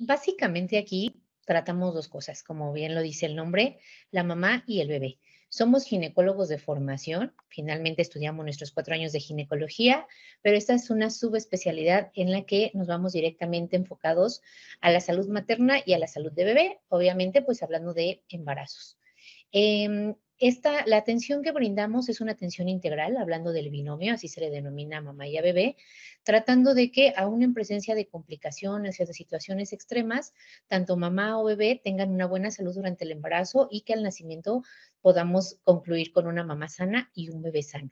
básicamente aquí tratamos dos cosas, como bien lo dice el nombre, la mamá y el bebé. Somos ginecólogos de formación, finalmente estudiamos nuestros cuatro años de ginecología, pero esta es una subespecialidad en la que nos vamos directamente enfocados a la salud materna y a la salud de bebé, obviamente pues hablando de embarazos. Em, esta, la atención que brindamos es una atención integral, hablando del binomio, así se le denomina mamá y a bebé, tratando de que aún en presencia de complicaciones y de situaciones extremas, tanto mamá o bebé tengan una buena salud durante el embarazo y que al nacimiento podamos concluir con una mamá sana y un bebé sano.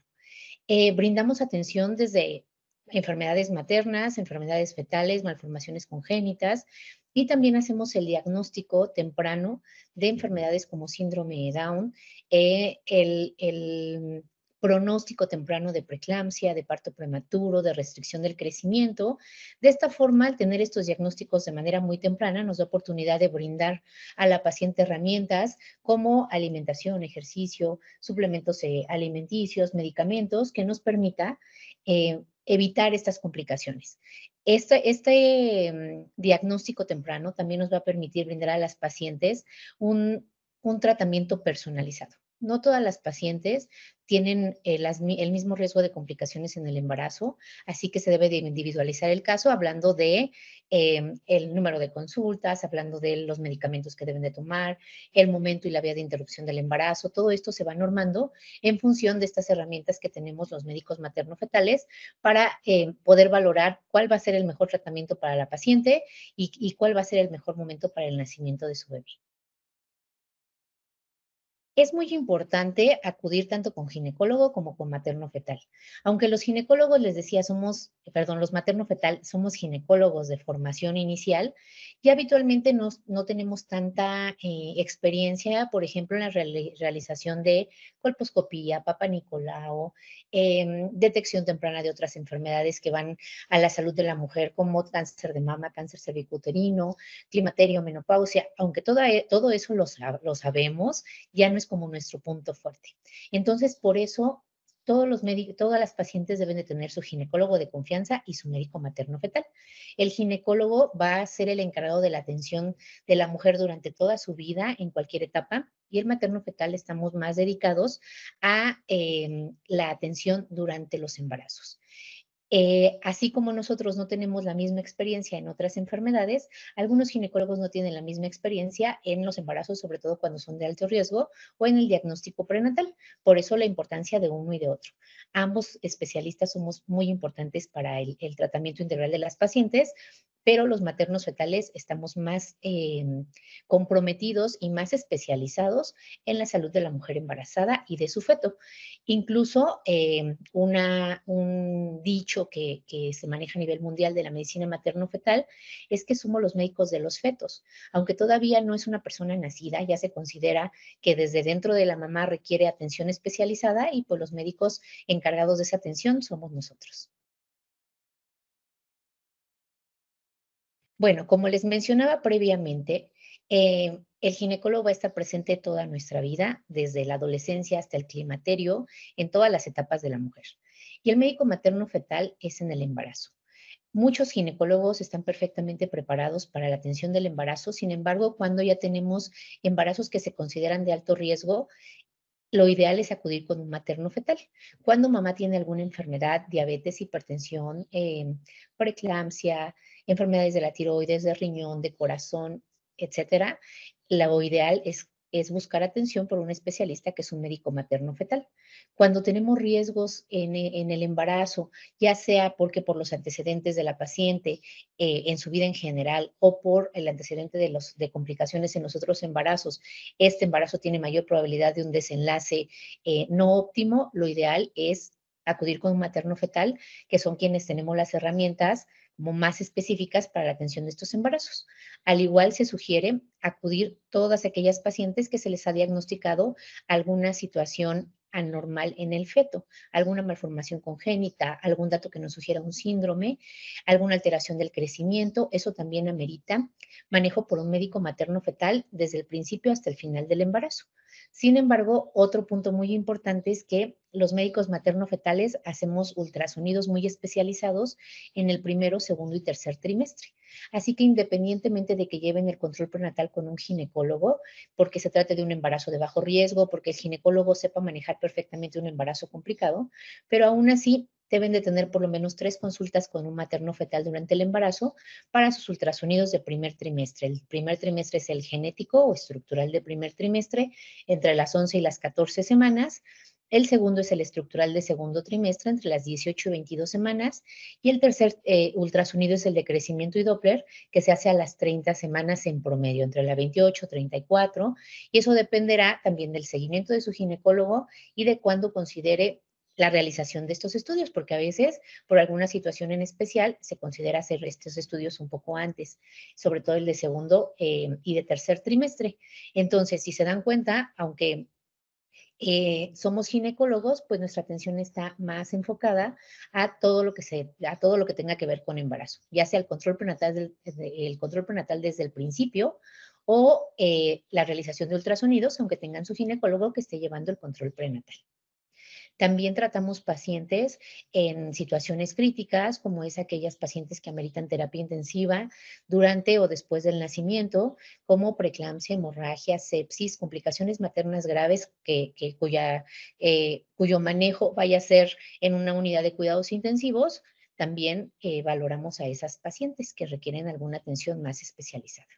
Eh, brindamos atención desde enfermedades maternas, enfermedades fetales, malformaciones congénitas, y también hacemos el diagnóstico temprano de enfermedades como síndrome de Down, eh, el, pronóstico temprano de preeclampsia, de parto prematuro, de restricción del crecimiento. De esta forma, al tener estos diagnósticos de manera muy temprana, nos da oportunidad de brindar a la paciente herramientas como alimentación, ejercicio, suplementos eh, alimenticios, medicamentos, que nos permita eh, evitar estas complicaciones. Este, este mm, diagnóstico temprano también nos va a permitir brindar a las pacientes un tratamiento personalizado no todas las pacientes tienen eh, el, mismo riesgo de complicaciones en el embarazo, así que se debe de individualizar el caso hablando de em, el número de consultas, hablando de los medicamentos que deben de tomar, el momento y la vía de interrupción del embarazo, todo esto se va normando en función de estas herramientas que tenemos los médicos materno-fetales para em, poder valorar cuál va a ser el mejor tratamiento para la paciente y cuál va a ser el mejor momento para el nacimiento de su bebé es muy importante acudir tanto con ginecólogo como con materno fetal. Aunque los ginecólogos, les decía, somos, perdón, los materno fetal somos ginecólogos de formación inicial y habitualmente no, tenemos tanta eh, experiencia, por ejemplo, en la realización de colposcopía, papanicolao, eh, em, detección temprana de otras enfermedades que van a la salud de la mujer, como cáncer de mama, cáncer cervicuterino, climaterio, menopausia. Aunque e-, todo eso lo sabemos, ya no es como nuestro punto fuerte. Entonces, por eso todos los todas las pacientes deben de tener su ginecólogo de confianza y su médico materno fetal. El ginecólogo va a ser el encargado de la atención de la mujer durante toda su vida, en cualquier etapa, y el materno fetal estamos más dedicados a em, la atención durante los embarazos. Eh, así como nosotros no tenemos la misma experiencia en otras enfermedades, algunos ginecólogos no tienen la misma experiencia en los embarazos, sobre todo cuando son de alto riesgo, o en el diagnóstico prenatal. Por eso la importancia de uno y de otro. Ambos especialistas somos muy importantes para el tratamiento integral de las pacientes pero los maternos fetales estamos más eh, comprometidos y más especializados en la salud de la mujer embarazada y de su feto. Incluso eh, un dicho que, que, se maneja a nivel mundial de la medicina materno-fetal es que somos los médicos de los fetos. Aunque todavía no es una persona nacida, ya se considera que desde dentro de la mamá requiere atención especializada y pues los médicos encargados de esa atención somos nosotros. Bueno, como les mencionaba previamente, eh, el ginecólogo va a estar presente toda nuestra vida, desde la adolescencia hasta el climaterio, en todas las etapas de la mujer. Y el médico materno fetal es en el embarazo. Muchos ginecólogos están perfectamente preparados para la atención del embarazo, sin embargo, cuando ya tenemos embarazos que se consideran de alto riesgo, lo ideal es acudir con un materno fetal. Cuando mamá tiene alguna enfermedad, diabetes, hipertensión, eh, preeclampsia, enfermedades de la tiroides, de riñón, de corazón, etcétera, lo ideal es es buscar atención por un especialista que es un médico materno fetal. Cuando tenemos riesgos en, eh, el embarazo, ya sea porque por los antecedentes de la paciente eh, en su vida en general o por el antecedente de, los, de complicaciones en los otros embarazos, este embarazo tiene mayor probabilidad de un desenlace eh, no óptimo, lo ideal es acudir con un materno fetal, que son quienes tenemos las herramientas como más específicas para la atención de estos embarazos. Al igual se sugiere acudir todas aquellas pacientes que se les ha diagnosticado alguna situación anormal en el feto, alguna malformación congénita, algún dato que nos sugiera un síndrome, alguna alteración del crecimiento, eso también amerita manejo por un médico materno fetal desde el principio hasta el final del embarazo. Sin embargo, otro punto muy importante es que los médicos materno-fetales hacemos ultrasonidos muy especializados en el primero, segundo y tercer trimestre. Así que independientemente de que lleven el control prenatal con un ginecólogo, porque se trate de un embarazo de bajo riesgo, porque el ginecólogo sepa manejar perfectamente un embarazo complicado, pero aún así deben de tener por lo menos tres consultas con un materno fetal durante el embarazo para sus ultrasonidos de primer trimestre. El primer trimestre es el genético o estructural de primer trimestre entre las 11 y las 14 semanas. El segundo es el estructural de segundo trimestre entre las 18 y 22 semanas. Y el tercer eh, ultrasonido es el de crecimiento y Doppler, que se hace a las 30 semanas en promedio, entre la 28 y 34. Y eso dependerá también del seguimiento de su ginecólogo y de cuándo considere la realización de estos estudios, porque a veces por alguna situación en especial se considera hacer estos estudios un poco antes, sobre todo el de segundo eh, y de tercer trimestre. Entonces, si se dan cuenta, aunque eh, somos ginecólogos, pues nuestra atención está más enfocada a todo lo que se, a todo lo que tenga que ver con embarazo, ya sea el control prenatal, control prenatal desde el principio o eh, la realización de ultrasonidos, aunque tengan su ginecólogo que esté llevando el control prenatal. También tratamos pacientes en situaciones críticas, como es aquellas pacientes que ameritan terapia intensiva durante o después del nacimiento, como preeclampsia, hemorragia, sepsis, complicaciones maternas graves que, eh, cuyo manejo vaya a ser en una unidad de cuidados intensivos. También eh, valoramos a esas pacientes que requieren alguna atención más especializada.